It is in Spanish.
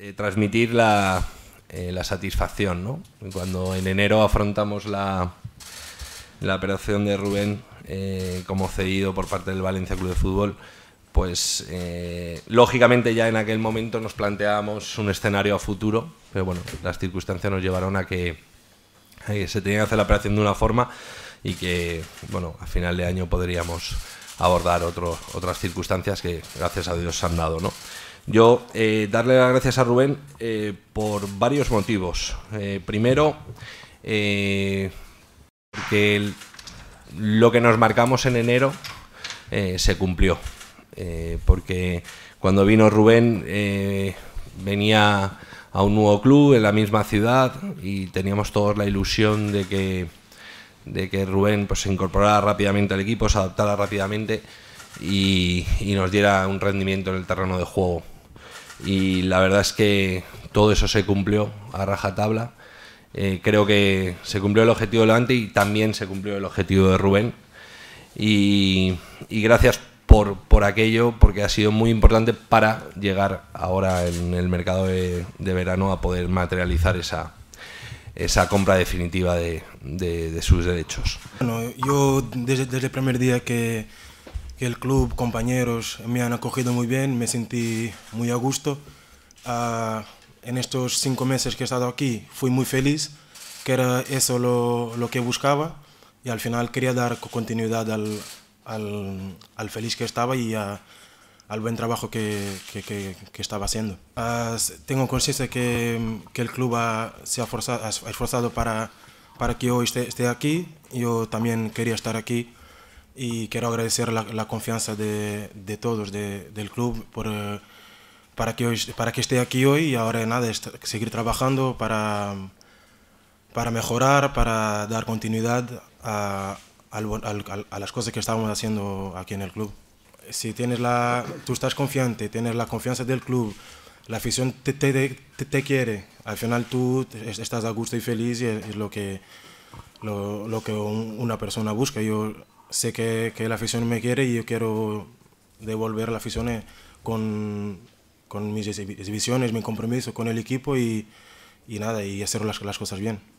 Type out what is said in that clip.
Eh, transmitir eh, la, satisfacción, ¿no? Cuando en enero afrontamos la, la operación de Rubén eh, como cedido por parte del Valencia Club de Fútbol, pues lógicamente ya en aquel momento nos planteábamos un escenario a futuro, pero bueno, las circunstancias nos llevaron a que, se tenía que hacer la operación de una forma y que, bueno, a final de año podríamos abordar otro, otras circunstancias que gracias a Dios se han dado, ¿no? Yo eh, darle las gracias a Rubén eh, por varios motivos. Eh, primero, que lo que nos marcamos en enero se cumplió. porque cuando vino Rubén venía a un nuevo club en la misma ciudad y teníamos todos la ilusión de que, de que Rubén pues, se incorporara rápidamente al equipo, se adaptara rápidamente y nos diera un rendimiento en el terreno de juego y la verdad es que todo eso se cumplió a rajatabla. Eh, creo que se cumplió el objetivo de Levante y también se cumplió el objetivo de Rubén. Y, gracias por, por, aquello, porque ha sido muy importante para llegar ahora en el mercado de, de verano a poder materializar esa, esa compra definitiva de, de, sus derechos. Bueno, yo desde, el primer día que, que el club, compañeros me han acogido muy bien, me sentí muy a gusto. Ah, en estos cinco meses que he estado aquí fui muy feliz, que era eso lo, lo que buscaba y al final quería dar continuidad al, al, al feliz que estaba y al buen trabajo que, que, estaba haciendo. Ah, tengo conciencia que, el club ha, se ha, forzado, ha esforzado para, para que hoy esté, esté aquí, yo también quería estar aquí y quiero agradecer la, confianza de, de todos, de, del club, por, eh, para, que hoy, para que esté aquí hoy y ahora nada, seguir trabajando para, para mejorar, para dar continuidad a, a, las cosas que estábamos haciendo aquí en el club. Si tienes la, tú estás confiante, tienes la confianza del club, la afición te, te, quiere, al final tú estás a gusto y feliz y es, lo que, lo, lo que una persona busca. Yo sé que, la afición me quiere y yo quiero devolver a la afición eh, con, mis visiones, mi compromiso con el equipo y, nada, y hacer las cosas bien.